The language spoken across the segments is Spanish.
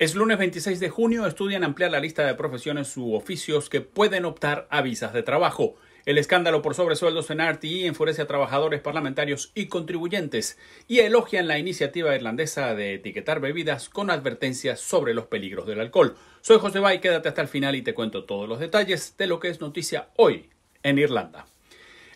Es lunes 26 de junio, estudian ampliar la lista de profesiones u oficios que pueden optar a visas de trabajo. El escándalo por sobresueldos en RTI enfurece a trabajadores parlamentarios y contribuyentes y elogian la iniciativa irlandesa de etiquetar bebidas con advertencias sobre los peligros del alcohol. Soy José Bay, quédate hasta el final y te cuento todos los detalles de lo que es noticia hoy en Irlanda.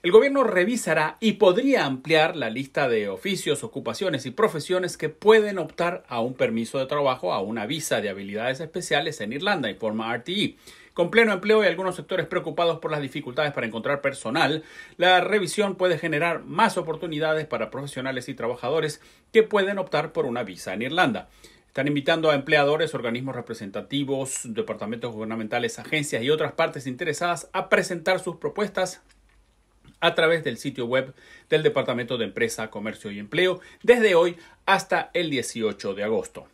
El gobierno revisará y podría ampliar la lista de oficios, ocupaciones y profesiones que pueden optar a un permiso de trabajo, a una visa de habilidades especiales en Irlanda, informa RTE. Con pleno empleo y algunos sectores preocupados por las dificultades para encontrar personal, la revisión puede generar más oportunidades para profesionales y trabajadores que pueden optar por una visa en Irlanda. Están invitando a empleadores, organismos representativos, departamentos gubernamentales, agencias y otras partes interesadas a presentar sus propuestas a través del sitio web del Departamento de Empresa, Comercio y Empleo desde hoy hasta el 18 de agosto.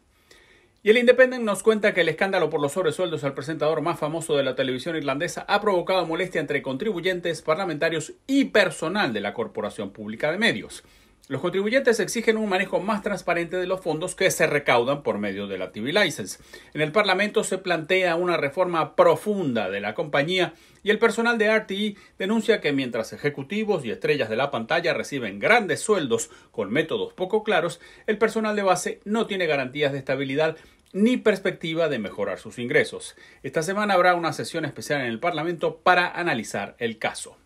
Y el Independent nos cuenta que el escándalo por los sobresueldos al presentador más famoso de la televisión irlandesa ha provocado molestia entre contribuyentes, parlamentarios y personal de la Corporación Pública de Medios. Los contribuyentes exigen un manejo más transparente de los fondos que se recaudan por medio de la TV License. En el Parlamento se plantea una reforma profunda de la compañía y el personal de RTE denuncia que mientras ejecutivos y estrellas de la pantalla reciben grandes sueldos con métodos poco claros, el personal de base no tiene garantías de estabilidad ni perspectiva de mejorar sus ingresos. Esta semana habrá una sesión especial en el Parlamento para analizar el caso.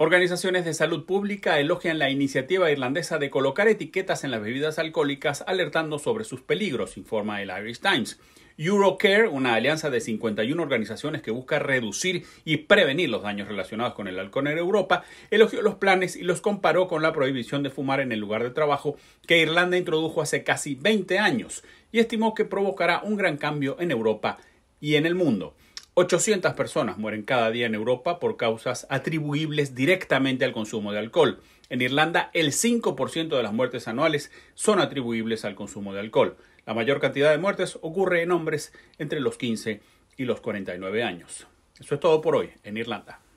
Organizaciones de salud pública elogian la iniciativa irlandesa de colocar etiquetas en las bebidas alcohólicas alertando sobre sus peligros, informa el Irish Times. Eurocare, una alianza de 51 organizaciones que busca reducir y prevenir los daños relacionados con el alcohol en Europa, elogió los planes y los comparó con la prohibición de fumar en el lugar de trabajo que Irlanda introdujo hace casi 20 años y estimó que provocará un gran cambio en Europa y en el mundo. 800 personas mueren cada día en Europa por causas atribuibles directamente al consumo de alcohol. En Irlanda, el 5% de las muertes anuales son atribuibles al consumo de alcohol. La mayor cantidad de muertes ocurre en hombres entre los 15 y los 49 años. Eso es todo por hoy en Irlanda.